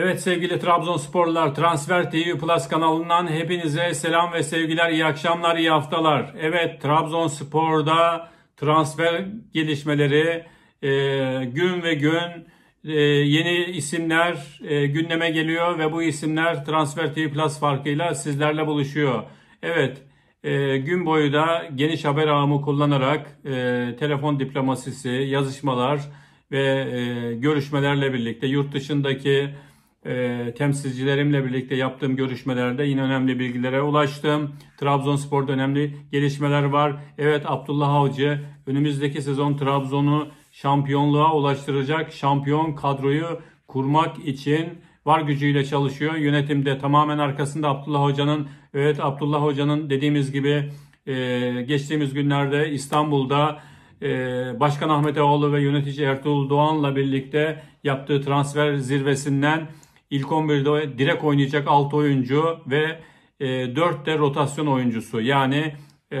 Evet sevgili Trabzonsporlular Transfer TV Plus kanalından hepinize selam ve sevgiler, iyi akşamlar, iyi haftalar. Evet Trabzonspor'da transfer gelişmeleri e, gün ve gün e, yeni isimler e, gündeme geliyor ve bu isimler Transfer TV Plus farkıyla sizlerle buluşuyor. Evet e, gün boyu da geniş haber ağımı kullanarak e, telefon diplomasisi, yazışmalar ve e, görüşmelerle birlikte yurt dışındaki e, temsilcilerimle birlikte yaptığım görüşmelerde yine önemli bilgilere ulaştım. Trabzonspor'da önemli gelişmeler var. Evet Abdullah Avcı önümüzdeki sezon Trabzon'u şampiyonluğa ulaştıracak şampiyon kadroyu kurmak için var gücüyle çalışıyor. yönetimde tamamen arkasında Abdullah Hoca'nın evet Abdullah Hoca'nın dediğimiz gibi e, geçtiğimiz günlerde İstanbul'da e, Başkan Ahmet Ağoğlu ve yönetici Ertuğrul Doğan'la birlikte yaptığı transfer zirvesinden İlk 11'de direkt oynayacak 6 oyuncu ve 4 e, de rotasyon oyuncusu. Yani e,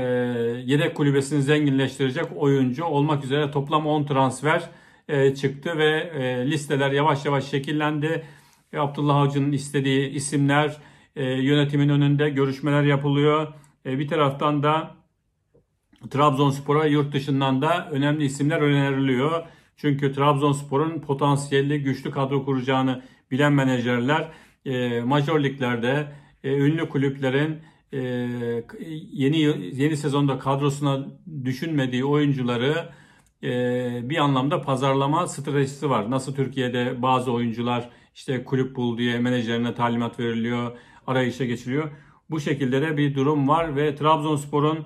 yedek kulübesini zenginleştirecek oyuncu olmak üzere toplam 10 transfer e, çıktı ve listeler yavaş yavaş şekillendi. Abdullah Avcı'nın istediği isimler yönetimin önünde görüşmeler yapılıyor. Bir taraftan da Trabzonspor'a yurt dışından da önemli isimler öneriliyor. Çünkü Trabzonspor'un potansiyelli güçlü kadro kuracağını bilen menajerler e, major liglerde e, ünlü kulüplerin e, yeni yeni sezonda kadrosuna düşünmediği oyuncuları e, bir anlamda pazarlama stratejisi var. Nasıl Türkiye'de bazı oyuncular işte kulüp bul diye menajerine talimat veriliyor, arayışa geçiliyor. Bu şekilde de bir durum var ve Trabzonspor'un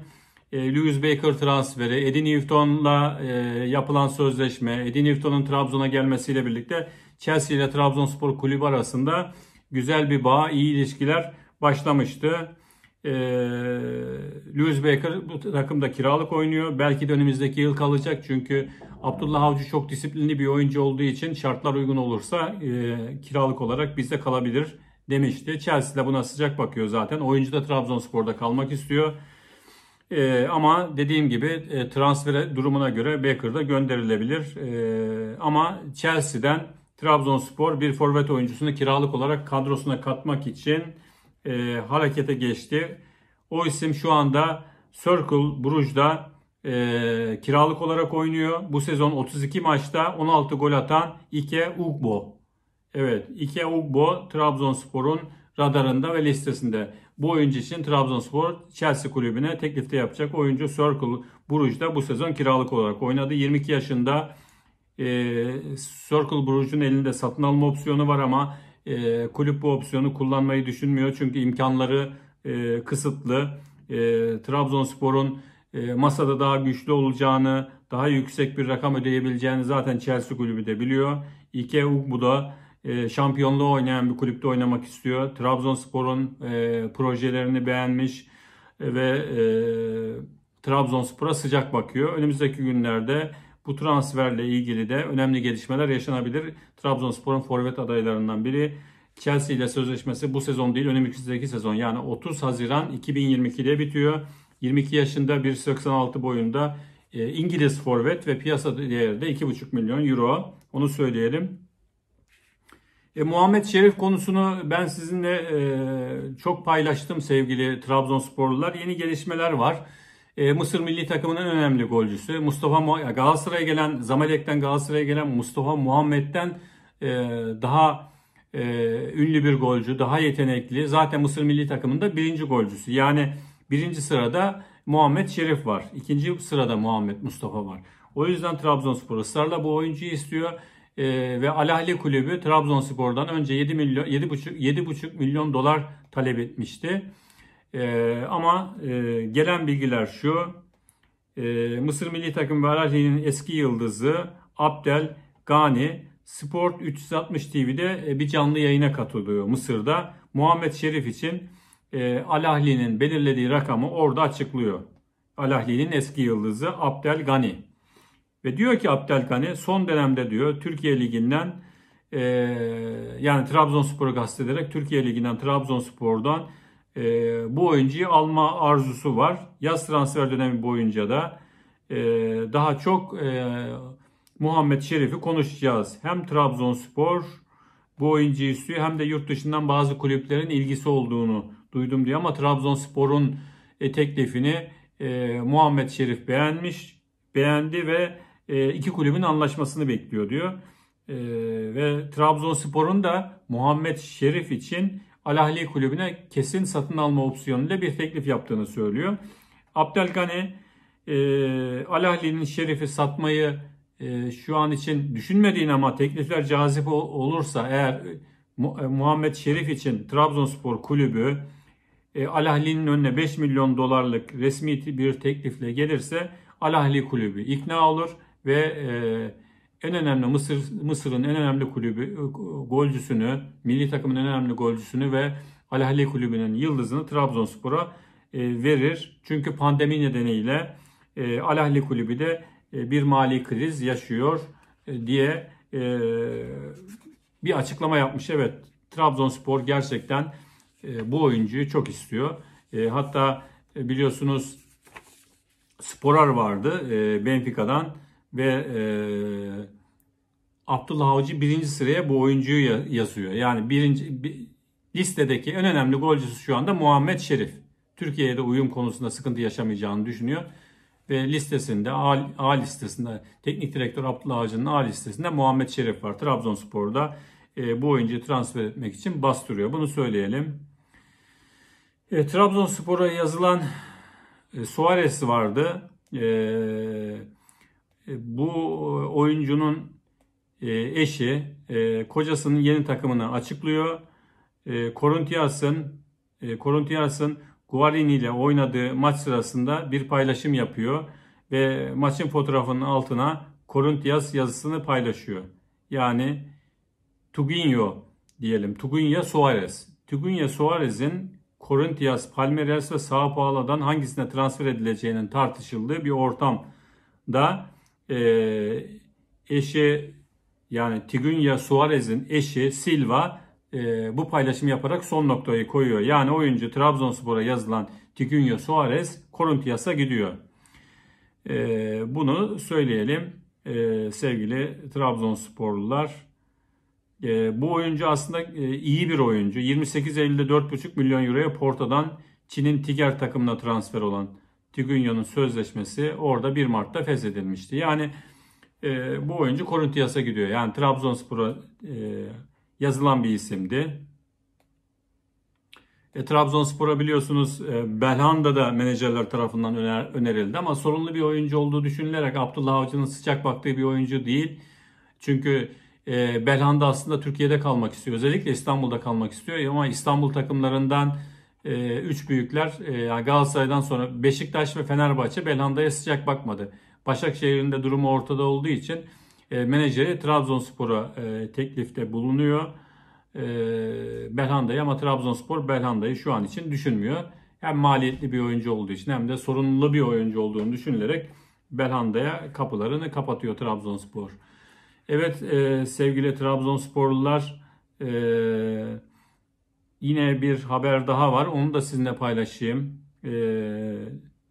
e, Lewis Baker transferi, Eddie Newton'la e, yapılan sözleşme, Eddie Newton'un Trabzon'a gelmesiyle birlikte Chelsea ile Trabzonspor kulübü arasında güzel bir bağ, iyi ilişkiler başlamıştı. Ee, Lewis Baker bu takımda kiralık oynuyor. Belki de önümüzdeki yıl kalacak çünkü Abdullah Avcı çok disiplinli bir oyuncu olduğu için şartlar uygun olursa e, kiralık olarak bizde kalabilir demişti. Chelsea de buna sıcak bakıyor zaten. Oyuncu da Trabzonspor'da kalmak istiyor. Ee, ama dediğim gibi e, transfer durumuna göre Baker gönderilebilir. Ee, ama Chelsea'den Trabzonspor bir forvet oyuncusunu kiralık olarak kadrosuna katmak için e, harekete geçti. O isim şu anda Circle Bruges'da e, kiralık olarak oynuyor. Bu sezon 32 maçta 16 gol atan Ike Ugbo. Evet Ike Ugbo Trabzonspor'un radarında ve listesinde. Bu oyuncu için Trabzonspor Chelsea kulübüne teklifte yapacak oyuncu Circle Bruges'da bu sezon kiralık olarak oynadı. 22 yaşında e, Circle Brugge'un elinde satın alma opsiyonu var ama e, kulüp bu opsiyonu kullanmayı düşünmüyor. Çünkü imkanları e, kısıtlı. E, Trabzonspor'un e, masada daha güçlü olacağını, daha yüksek bir rakam ödeyebileceğini zaten Chelsea kulübü de biliyor. Ike Ugbu da e, şampiyonluğu oynayan bir kulüpte oynamak istiyor. Trabzonspor'un e, projelerini beğenmiş ve e, Trabzonspor'a sıcak bakıyor. Önümüzdeki günlerde bu transferle ilgili de önemli gelişmeler yaşanabilir. Trabzonspor'un forvet adaylarından biri Chelsea ile sözleşmesi bu sezon değil önümüzdeki sezon yani 30 Haziran 2022'de bitiyor. 22 yaşında 1.86 boyunda e, İngiliz forvet ve piyasa değeri de 2.5 milyon euro. Onu söyleyelim. E, Muhammed Şerif konusunu ben sizinle e, çok paylaştım sevgili Trabzonsporlular. Yeni gelişmeler var. Ee, Mısır milli takımının önemli golcüsü. Mustafa Galatasaray'a gelen Zamalek'ten Galatasaray'a gelen Mustafa Muhammed'den e, daha e, ünlü bir golcü, daha yetenekli. Zaten Mısır milli takımında birinci golcüsü. Yani birinci sırada Muhammed Şerif var. İkinci sırada Muhammed Mustafa var. O yüzden Trabzonspor ısrarla bu oyuncuyu istiyor. E, ve Alahli kulübü Trabzonspor'dan önce 7 milyon 7,5 7,5 milyon dolar talep etmişti. E, ama e, gelen bilgiler şu. E, Mısır milli takım ve eski yıldızı Abdel Gani Sport 360 TV'de e, bir canlı yayına katılıyor Mısır'da. Muhammed Şerif için e, Al belirlediği rakamı orada açıklıyor. Al eski yıldızı Abdel Gani. Ve diyor ki Abdel Gani son dönemde diyor Türkiye Ligi'nden e, yani Trabzonspor'u kastederek Türkiye Ligi'nden Trabzonspor'dan e, bu oyuncuyu alma arzusu var. Yaz transfer dönemi boyunca da e, daha çok e, Muhammed Şerif'i konuşacağız. Hem Trabzonspor bu oyuncuyu istiyor hem de yurt dışından bazı kulüplerin ilgisi olduğunu duydum diyor. ama Trabzonspor'un e, teklifini e, Muhammed Şerif beğenmiş, beğendi ve e, iki kulübün anlaşmasını bekliyor diyor. E, ve Trabzonspor'un da Muhammed Şerif için Al Ahli kulübüne kesin satın alma opsiyonuyla bir teklif yaptığını söylüyor. Abdelgane e, Al Ahli'nin Şerif'i satmayı e, şu an için düşünmediğini ama teklifler cazip olursa eğer e, Muhammed Şerif için Trabzonspor kulübü e, Al Ahli'nin önüne 5 milyon dolarlık resmi bir teklifle gelirse Al Ahli kulübü ikna olur ve e, en önemli Mısır Mısır'ın en önemli kulübü e, golcüsünü, milli takımın en önemli golcüsünü ve Al Ahly kulübünün yıldızını Trabzonspor'a e, verir. Çünkü pandemi nedeniyle e, Al Ahly kulübü de bir mali kriz yaşıyor diye bir açıklama yapmış. Evet Trabzonspor gerçekten bu oyuncuyu çok istiyor. Hatta biliyorsunuz Sporar vardı Benfica'dan ve e, Abdullah Avcı birinci sıraya bu oyuncuyu yazıyor. Yani birinci bir, listedeki en önemli golcüsü şu anda Muhammed Şerif. Türkiye'de uyum konusunda sıkıntı yaşamayacağını düşünüyor. Ve listesinde A, A listesinde teknik direktör Abdullah Avcı'nın A listesinde Muhammed Şerif var. Trabzonspor'da e, bu oyuncuyu transfer etmek için bastırıyor. Bunu söyleyelim. E, Trabzonspor'a yazılan e, Suarez vardı. Eee e, bu e, oyuncunun e, eşi kocasının yeni takımını açıklıyor. Korintiyas'ın Korintiyas'ın Guarini ile oynadığı maç sırasında bir paylaşım yapıyor ve maçın fotoğrafının altına Korintiyas yazısını paylaşıyor. Yani Tuginho diyelim. Tuginho Suarez. Tuginho Suarez'in Corinthians, Palmeiras ve Sao Paulo'dan hangisine transfer edileceğinin tartışıldığı bir ortamda e, eşi yani Tigunya Suarez'in eşi Silva e, bu paylaşımı yaparak son noktayı koyuyor. Yani oyuncu Trabzonspor'a yazılan Tigunya Suarez Korintiyas'a gidiyor. E, bunu söyleyelim e, sevgili Trabzonsporlular. E, bu oyuncu aslında e, iyi bir oyuncu. 28 Eylül'de 4,5 milyon euroya Porto'dan Çin'in Tiger takımına transfer olan Tigunyo'nun sözleşmesi orada 1 Mart'ta feshedilmişti. Yani e, bu oyuncu Korintiyas'a gidiyor. Yani Trabzonspor'a e, yazılan bir isimdi. E, Trabzonspor'a biliyorsunuz e, Belhanda da menajerler tarafından öner, önerildi ama sorunlu bir oyuncu olduğu düşünülerek Abdullah Avcı'nın sıcak baktığı bir oyuncu değil. Çünkü e, Belhanda aslında Türkiye'de kalmak istiyor. Özellikle İstanbul'da kalmak istiyor ama İstanbul takımlarından e, üç büyükler e, yani Galatasaray'dan sonra Beşiktaş ve Fenerbahçe Belhanda'ya sıcak bakmadı. Başakşehir'in de durumu ortada olduğu için e, menajeri Trabzonspor'a e, teklifte bulunuyor. E, Belhanda'yı ama Trabzonspor Belhanda'yı şu an için düşünmüyor. Hem maliyetli bir oyuncu olduğu için hem de sorunlu bir oyuncu olduğunu düşünülerek Belhanda'ya kapılarını kapatıyor Trabzonspor. Evet e, sevgili Trabzonsporlular eee yine bir haber daha var. Onu da sizinle paylaşayım. E,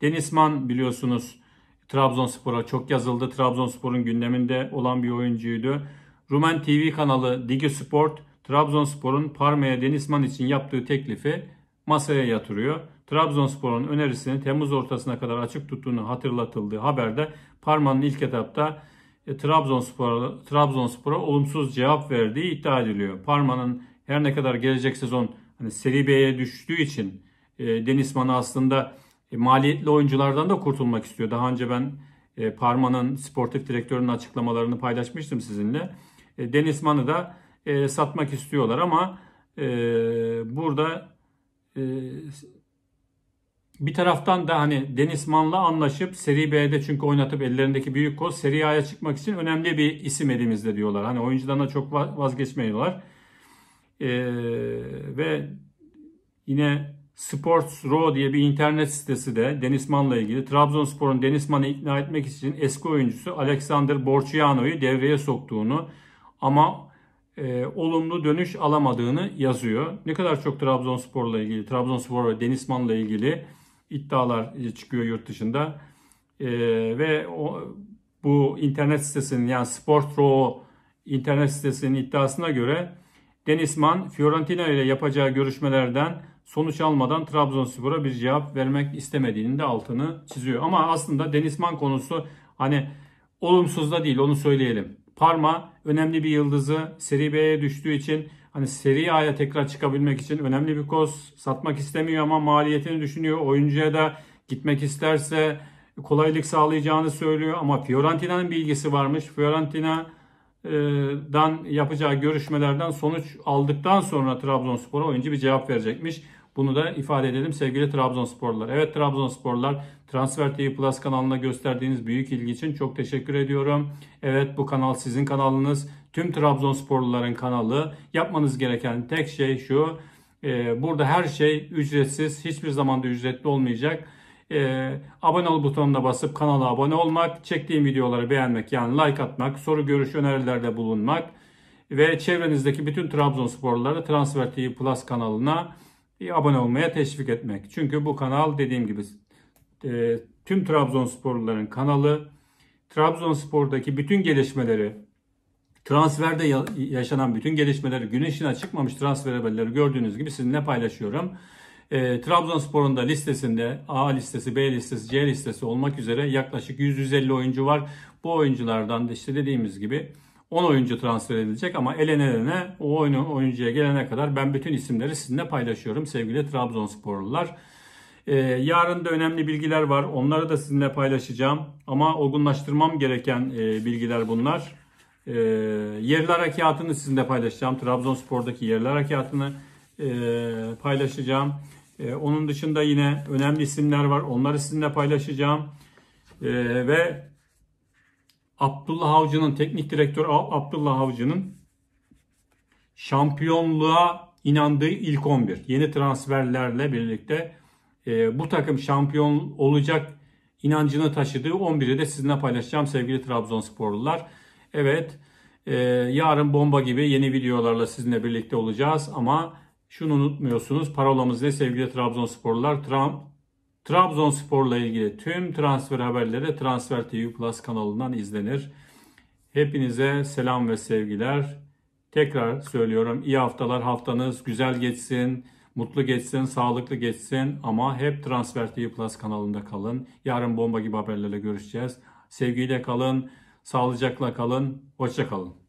Denizman biliyorsunuz Trabzonspor'a çok yazıldı. Trabzonspor'un gündeminde olan bir oyuncuydu. Rumen TV kanalı Digi Sport Trabzonspor'un Parma'ya Denizman için yaptığı teklifi masaya yatırıyor. Trabzonspor'un önerisini Temmuz ortasına kadar açık tuttuğunu hatırlatıldığı haberde Parma'nın ilk etapta e, Trabzonspor'a Trabzonspor'a olumsuz cevap verdiği iddia ediliyor. Parma'nın her ne kadar gelecek sezon hani Serie B'ye düştüğü için e, Denisman aslında e, maliyetli oyunculardan da kurtulmak istiyor. Daha önce ben e, Parma'nın sportif direktörünün açıklamalarını paylaşmıştım sizinle. E, Denisman'ı da e, satmak istiyorlar ama e, burada e, bir taraftan da hani Denisman'la anlaşıp Serie B'de çünkü oynatıp ellerindeki büyük koz Serie A'ya çıkmak için önemli bir isim elimizde diyorlar. Hani oyuncudan da çok vazgeçmiyorlar e, ve yine Sports Row diye bir internet sitesi de Denizman'la ilgili Trabzonspor'un Denizman'ı ikna etmek için eski oyuncusu Alexander Borciano'yu devreye soktuğunu ama e, olumlu dönüş alamadığını yazıyor. Ne kadar çok Trabzonspor'la ilgili, Trabzonspor ve Denizman'la ilgili iddialar çıkıyor yurt dışında. E, ve o, bu internet sitesinin yani Sport Row internet sitesinin iddiasına göre Denisman Fiorentina ile yapacağı görüşmelerden sonuç almadan Trabzonspor'a bir cevap vermek istemediğinin de altını çiziyor. Ama aslında Denisman konusu hani olumsuz da değil onu söyleyelim. Parma önemli bir yıldızı Seri B'ye düştüğü için hani Seri A'ya tekrar çıkabilmek için önemli bir koz satmak istemiyor ama maliyetini düşünüyor. Oyuncuya da gitmek isterse kolaylık sağlayacağını söylüyor ama Fiorentina'nın bilgisi varmış. Fiorentina dan yapacağı görüşmelerden sonuç aldıktan sonra Trabzonspor'a oyuncu bir cevap verecekmiş. Bunu da ifade edelim sevgili Trabzonsporlular. Evet Trabzonsporlar Transfer TV Plus kanalına gösterdiğiniz büyük ilgi için çok teşekkür ediyorum. Evet bu kanal sizin kanalınız. Tüm Trabzonsporluların kanalı. Yapmanız gereken tek şey şu. Burada her şey ücretsiz. Hiçbir zaman da ücretli olmayacak e, abone ol butonuna basıp kanala abone olmak, çektiğim videoları beğenmek yani like atmak, soru görüş önerilerde bulunmak ve çevrenizdeki bütün Trabzonsporları Transfer TV Plus kanalına e, abone olmaya teşvik etmek. Çünkü bu kanal dediğim gibi e, tüm Trabzonsporluların kanalı. Trabzonspor'daki bütün gelişmeleri, transferde yaşanan bütün gelişmeleri, gün ışığına çıkmamış transfer haberleri gördüğünüz gibi sizinle paylaşıyorum. E, Trabzonspor'un da listesinde A listesi, B listesi, C listesi olmak üzere yaklaşık 150 oyuncu var. Bu oyunculardan da işte dediğimiz gibi 10 oyuncu transfer edilecek ama elene elene o oyunu, oyuncuya gelene kadar ben bütün isimleri sizinle paylaşıyorum sevgili Trabzonsporlular. Ee, yarın da önemli bilgiler var. Onları da sizinle paylaşacağım. Ama olgunlaştırmam gereken e, bilgiler bunlar. E, yerli harekatını sizinle paylaşacağım. Trabzonspor'daki yerli harekatını e, paylaşacağım. Ee, onun dışında yine önemli isimler var. Onları sizinle paylaşacağım. Ee, ve Abdullah Avcı'nın, teknik direktör Abdullah Avcı'nın şampiyonluğa inandığı ilk 11. Yeni transferlerle birlikte e, bu takım şampiyon olacak inancını taşıdığı 11'i de sizinle paylaşacağım sevgili Trabzonsporlular. Evet, e, yarın bomba gibi yeni videolarla sizinle birlikte olacağız ama şunu unutmuyorsunuz. Parolamız ne sevgili Trabzonsporlular? Trump, Trabzonspor'la ilgili tüm transfer haberleri Transfer TV Plus kanalından izlenir. Hepinize selam ve sevgiler. Tekrar söylüyorum iyi haftalar haftanız güzel geçsin, mutlu geçsin, sağlıklı geçsin ama hep Transfer TV Plus kanalında kalın. Yarın bomba gibi haberlerle görüşeceğiz. Sevgiyle kalın, sağlıcakla kalın, hoşça kalın.